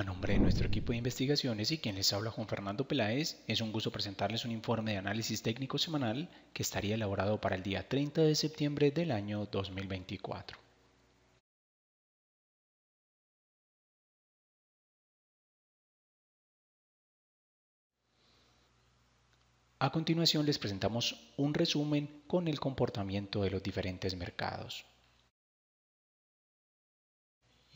A nombre de nuestro equipo de investigaciones y quien les habla Juan Fernando Peláez, es un gusto presentarles un informe de análisis técnico semanal que estaría elaborado para el día 30 de septiembre del año 2024. A continuación les presentamos un resumen con el comportamiento de los diferentes mercados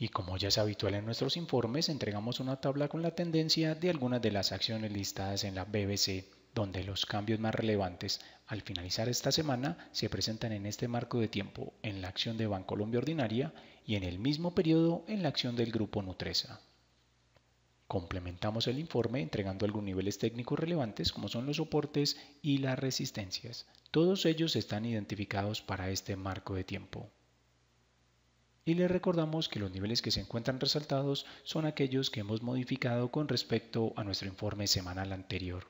y como ya es habitual en nuestros informes, entregamos una tabla con la tendencia de algunas de las acciones listadas en la BBC, donde los cambios más relevantes al finalizar esta semana se presentan en este marco de tiempo en la acción de Bancolombia Ordinaria y en el mismo periodo en la acción del Grupo Nutresa. Complementamos el informe entregando algunos niveles técnicos relevantes como son los soportes y las resistencias. Todos ellos están identificados para este marco de tiempo y les recordamos que los niveles que se encuentran resaltados son aquellos que hemos modificado con respecto a nuestro informe semanal anterior.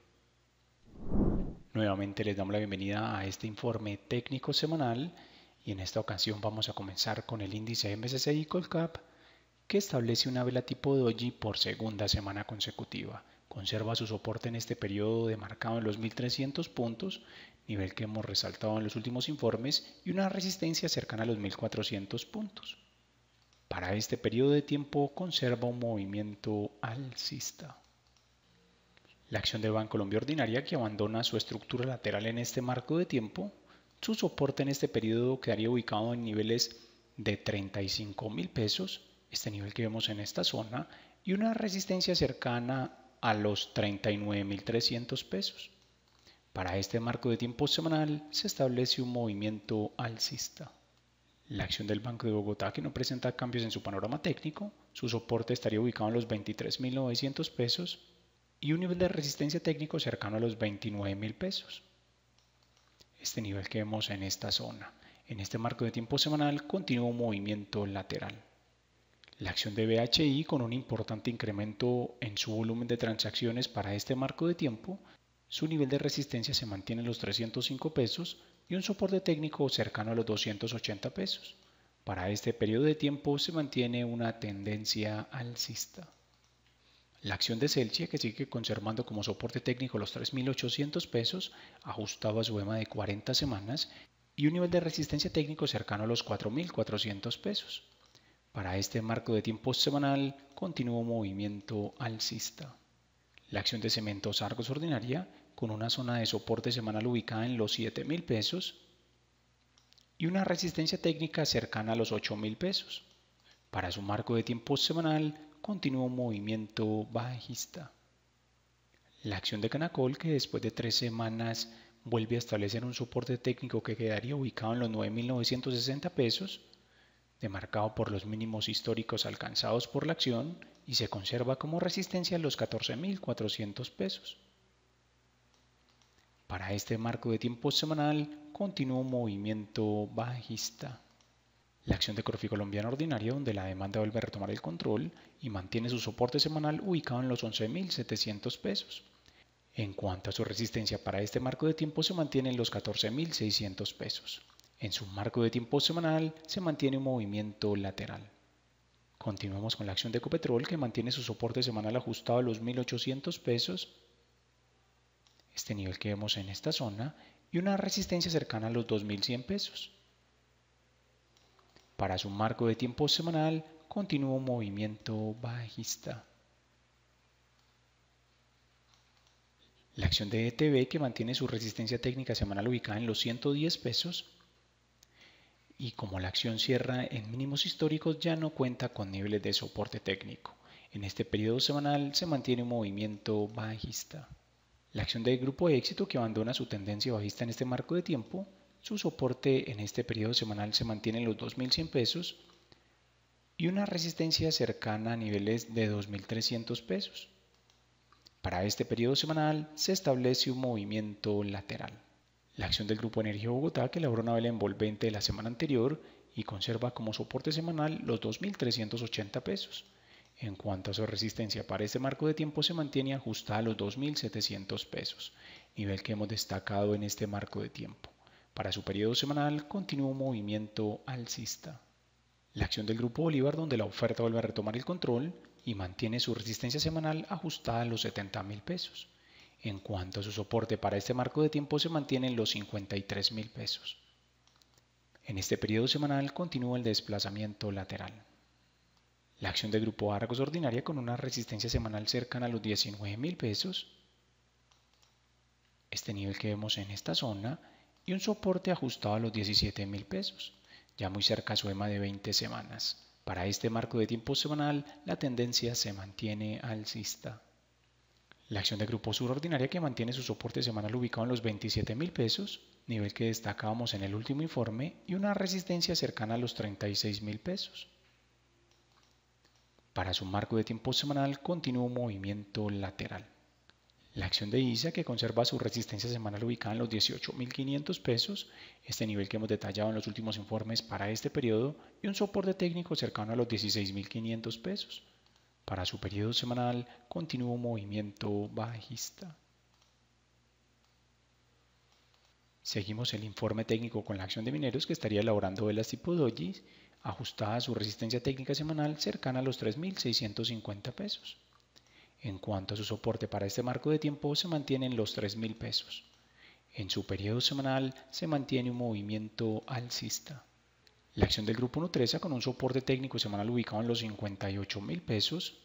Nuevamente les damos la bienvenida a este informe técnico semanal y en esta ocasión vamos a comenzar con el índice MSCI Colcap que establece una vela tipo doji por segunda semana consecutiva. Conserva su soporte en este periodo demarcado en los 1300 puntos nivel que hemos resaltado en los últimos informes, y una resistencia cercana a los 1400 puntos. Para este periodo de tiempo conserva un movimiento alcista. La acción del Banco Colombia Ordinaria que abandona su estructura lateral en este marco de tiempo, su soporte en este periodo quedaría ubicado en niveles de 35 mil pesos, este nivel que vemos en esta zona, y una resistencia cercana a los 39.300 pesos. Para este marco de tiempo semanal se establece un movimiento alcista. La acción del Banco de Bogotá, que no presenta cambios en su panorama técnico, su soporte estaría ubicado en los 23.900 pesos y un nivel de resistencia técnico cercano a los 29.000 pesos. Este nivel que vemos en esta zona, en este marco de tiempo semanal, continúa un movimiento lateral. La acción de BHI, con un importante incremento en su volumen de transacciones para este marco de tiempo, su nivel de resistencia se mantiene en los 305 pesos y un soporte técnico cercano a los 280 pesos. Para este periodo de tiempo se mantiene una tendencia alcista. La acción de Celsius, que sigue conservando como soporte técnico los 3.800 pesos, ajustado a su EMA de 40 semanas, y un nivel de resistencia técnico cercano a los 4.400 pesos. Para este marco de tiempo semanal, continuó movimiento alcista. La acción de cementos Argos Ordinaria con una zona de soporte semanal ubicada en los 7.000 pesos y una resistencia técnica cercana a los 8 pesos. Para su marco de tiempo semanal continuó un movimiento bajista. La acción de Canacol, que después de tres semanas vuelve a establecer un soporte técnico que quedaría ubicado en los 9.960 pesos, demarcado por los mínimos históricos alcanzados por la acción y se conserva como resistencia los 14.400 pesos. Para este marco de tiempo semanal, un movimiento bajista. La acción de Corfi Colombiana Ordinaria, donde la demanda vuelve a retomar el control y mantiene su soporte semanal ubicado en los 11.700 pesos. En cuanto a su resistencia para este marco de tiempo, se mantiene en los 14.600 pesos. En su marco de tiempo semanal se mantiene un movimiento lateral. Continuamos con la acción de Ecopetrol que mantiene su soporte semanal ajustado a los 1.800 pesos este nivel que vemos en esta zona, y una resistencia cercana a los 2.100 pesos. Para su marco de tiempo semanal, continúa un movimiento bajista. La acción de ETB que mantiene su resistencia técnica semanal ubicada en los 110 pesos y como la acción cierra en mínimos históricos ya no cuenta con niveles de soporte técnico. En este periodo semanal se mantiene un movimiento bajista. La acción del grupo éxito que abandona su tendencia bajista en este marco de tiempo, su soporte en este periodo semanal se mantiene en los 2.100 pesos y una resistencia cercana a niveles de 2.300 pesos. Para este periodo semanal se establece un movimiento lateral. La acción del Grupo Energía Bogotá, que elaboró una vela envolvente la semana anterior y conserva como soporte semanal los 2.380 pesos. En cuanto a su resistencia para este marco de tiempo se mantiene ajustada a los 2.700 pesos, nivel que hemos destacado en este marco de tiempo. Para su periodo semanal continúa un movimiento alcista. La acción del grupo Bolívar donde la oferta vuelve a retomar el control y mantiene su resistencia semanal ajustada a los 70.000 pesos. En cuanto a su soporte para este marco de tiempo se mantiene en los 53.000 pesos. En este periodo semanal continúa el desplazamiento lateral. La acción de grupo Argos ordinaria con una resistencia semanal cercana a los 19 mil pesos. Este nivel que vemos en esta zona y un soporte ajustado a los 17 mil pesos, ya muy cerca a su EMA de 20 semanas. Para este marco de tiempo semanal, la tendencia se mantiene alcista. La acción de grupo sur ordinaria que mantiene su soporte semanal ubicado en los 27 mil pesos, nivel que destacábamos en el último informe, y una resistencia cercana a los 36 mil pesos. Para su marco de tiempo semanal, un movimiento lateral. La acción de ISA, que conserva su resistencia semanal ubicada en los 18.500 pesos, este nivel que hemos detallado en los últimos informes para este periodo, y un soporte técnico cercano a los 16.500 pesos. Para su periodo semanal, un movimiento bajista. Seguimos el informe técnico con la acción de mineros que estaría elaborando Velas tipo Dojis ajustada a su resistencia técnica semanal cercana a los 3.650 pesos. En cuanto a su soporte para este marco de tiempo, se mantienen los 3.000 pesos. En su periodo semanal se mantiene un movimiento alcista. La acción del grupo Nutresa con un soporte técnico semanal ubicado en los $58,000. pesos.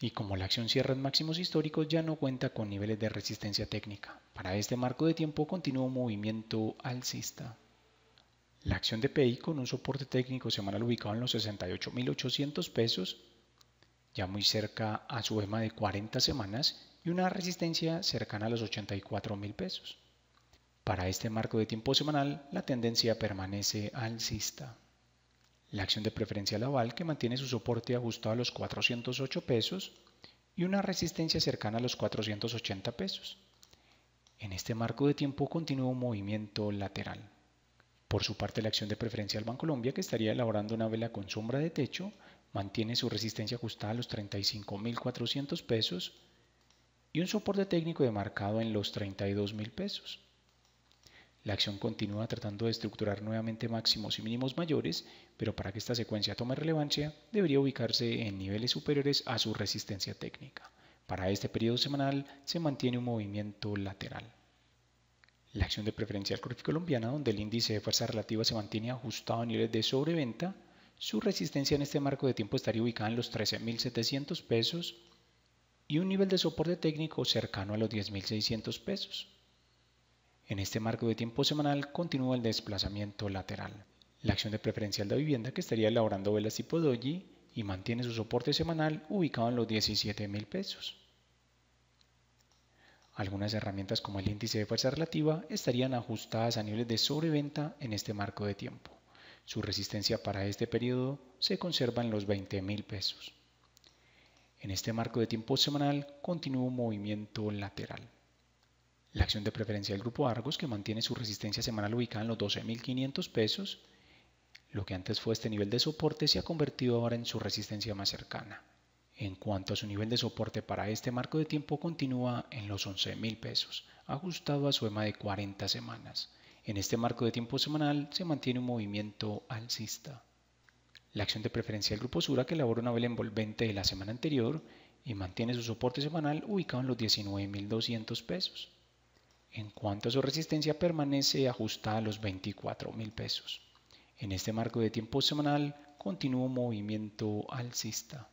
Y como la acción cierra en máximos históricos, ya no cuenta con niveles de resistencia técnica. Para este marco de tiempo continúa un movimiento alcista. La acción de PI con un soporte técnico semanal ubicado en los 68.800 pesos, ya muy cerca a su EMA de 40 semanas y una resistencia cercana a los 84.000 pesos. Para este marco de tiempo semanal, la tendencia permanece alcista. La acción de preferencia laval que mantiene su soporte ajustado a los 408 pesos y una resistencia cercana a los 480 pesos. En este marco de tiempo continúa un movimiento lateral. Por su parte, la acción de preferencia del Colombia, que estaría elaborando una vela con sombra de techo, mantiene su resistencia ajustada a los 35.400 pesos y un soporte técnico demarcado en los 32.000 pesos. La acción continúa tratando de estructurar nuevamente máximos y mínimos mayores, pero para que esta secuencia tome relevancia, debería ubicarse en niveles superiores a su resistencia técnica. Para este periodo semanal se mantiene un movimiento lateral la acción de preferencial corporal colombiana, donde el índice de fuerza relativa se mantiene ajustado a niveles de sobreventa, su resistencia en este marco de tiempo estaría ubicada en los 13.700 pesos y un nivel de soporte técnico cercano a los 10.600 pesos. En este marco de tiempo semanal continúa el desplazamiento lateral. La acción de preferencial de vivienda que estaría elaborando velas tipo doji y mantiene su soporte semanal ubicado en los 17.000 pesos. Algunas herramientas como el índice de fuerza relativa estarían ajustadas a niveles de sobreventa en este marco de tiempo. Su resistencia para este periodo se conserva en los $20,000. pesos. En este marco de tiempo semanal continúa un movimiento lateral. La acción de preferencia del grupo Argos, que mantiene su resistencia semanal ubicada en los 12.500 pesos, lo que antes fue este nivel de soporte se ha convertido ahora en su resistencia más cercana. En cuanto a su nivel de soporte para este marco de tiempo continúa en los $11,000, pesos, ajustado a su EMA de 40 semanas. En este marco de tiempo semanal se mantiene un movimiento alcista. La acción de preferencia del grupo Sura que elabora una vela envolvente de la semana anterior y mantiene su soporte semanal ubicado en los 19.200 pesos. En cuanto a su resistencia permanece ajustada a los 24.000 pesos. En este marco de tiempo semanal continúa un movimiento alcista.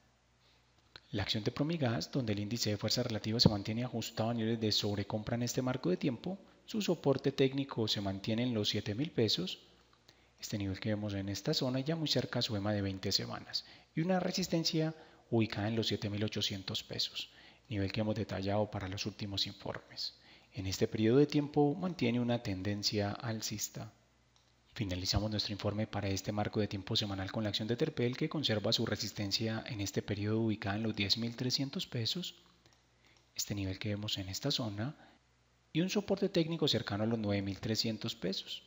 La acción de Promigas, donde el índice de fuerza relativa se mantiene ajustado a niveles de sobrecompra en este marco de tiempo, su soporte técnico se mantiene en los 7.000 pesos, este nivel que vemos en esta zona ya muy cerca a su de 20 semanas, y una resistencia ubicada en los 7800 pesos, nivel que hemos detallado para los últimos informes. En este periodo de tiempo mantiene una tendencia alcista. Finalizamos nuestro informe para este marco de tiempo semanal con la acción de Terpel que conserva su resistencia en este periodo ubicada en los 10.300 pesos, este nivel que vemos en esta zona, y un soporte técnico cercano a los 9.300 pesos,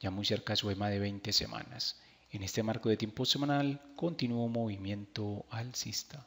ya muy cerca e a su EMA de 20 semanas. En este marco de tiempo semanal, continuó movimiento alcista.